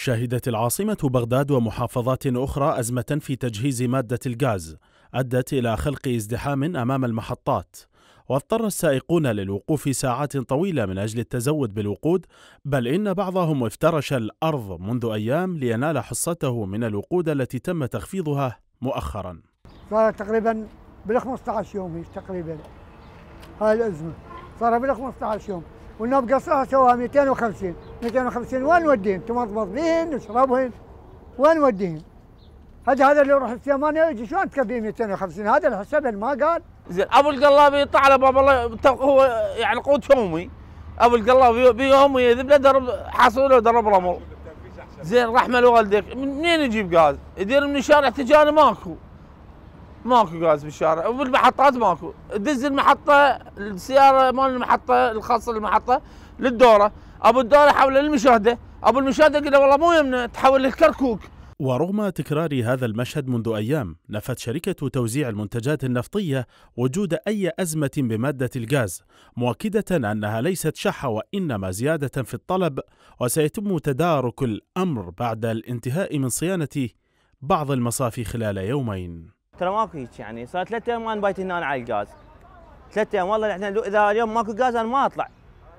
شهدت العاصمة بغداد ومحافظات أخرى أزمة في تجهيز مادة الغاز أدت إلى خلق ازدحام أمام المحطات واضطر السائقون للوقوف ساعات طويلة من أجل التزود بالوقود بل إن بعضهم افترش الأرض منذ أيام لينال حصته من الوقود التي تم تخفيضها مؤخرا صار تقريبا بال 15 يوم تقريبا هاي الأزمة صار بال 15 يوم والنبقى صار سواها 250 250 وين نوديهم؟ تمضمض بهن نشربهن وين نوديهم؟ هذا هذا اللي يروح الثمانية يجي شلون تكفيه 250 هذا الحساب ما قال زين ابو القلابي يطلع على باب الله هو يعني قوت يومي ابو القلابي بيومي له درب حصوله درب رمل زين رحمه لوالديك منين يجيب غاز؟ يدير من الشارع تجاري ماكو ماكو غاز بالشارع وبالمحطات ماكو دز المحطه السياره مال المحطه الخاصه للمحطه للدوره ابو الدار حول المشاهده ابو المشاهده قال والله مو يمنا تحول للكركوك ورغم تكرار هذا المشهد منذ أيام نفت شركة توزيع المنتجات النفطية وجود أي أزمة بمادة الغاز مؤكدة أنها ليست شحة وإنما زيادة في الطلب وسيتم تدارك الأمر بعد الانتهاء من صيانة بعض المصافي خلال يومين ترى ماكو هيك يعني صار ثلاثة أيام أنا بايت هنا على الغاز ثلاثة أيام والله احنا إذا اليوم ماكو غاز أنا ما أطلع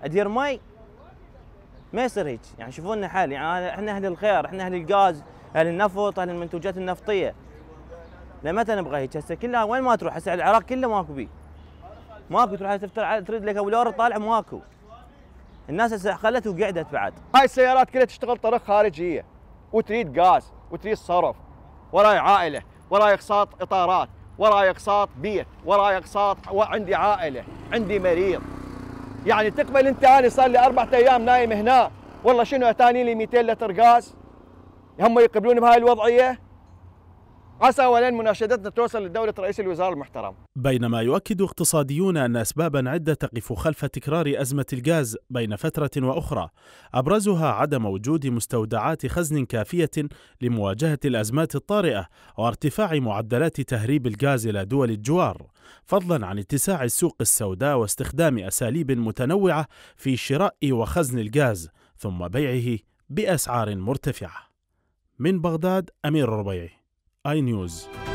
أدير مي ما يصير هيك يعني شوفوا لنا حل يعني احنا اهل الخير احنا اهل الغاز اهل النفط اهل المنتوجات النفطيه لمتى نبغى هيك هسه كلها وين ما تروح هسه العراق كله ماكو بيه ماكو تروح تفتر تريد لك اولور طالع ماكو الناس هسه خلت وقعدت بعد هاي السيارات كلها تشتغل طرق خارجيه وتريد غاز وتريد صرف وراي عائله وراي اقساط اطارات وراي اقساط بيت وراي اقساط وعندي عائله عندي مريض يعني تقبل انت انا صار لي اربع ايام نايم هنا والله شنو اتاني لي 200 لتر غاز هم يقبلوني بهاي الوضعيه عسى ولن مناشدتنا توصل لدولة رئيس الوزراء المحترم بينما يؤكد اقتصاديون أن أسبابا عدة تقف خلف تكرار أزمة الغاز بين فترة وأخرى أبرزها عدم وجود مستودعات خزن كافية لمواجهة الأزمات الطارئة وارتفاع معدلات تهريب الغاز إلى دول الجوار فضلا عن اتساع السوق السوداء واستخدام أساليب متنوعة في شراء وخزن الغاز ثم بيعه بأسعار مرتفعة من بغداد أمير الربيعي iNews.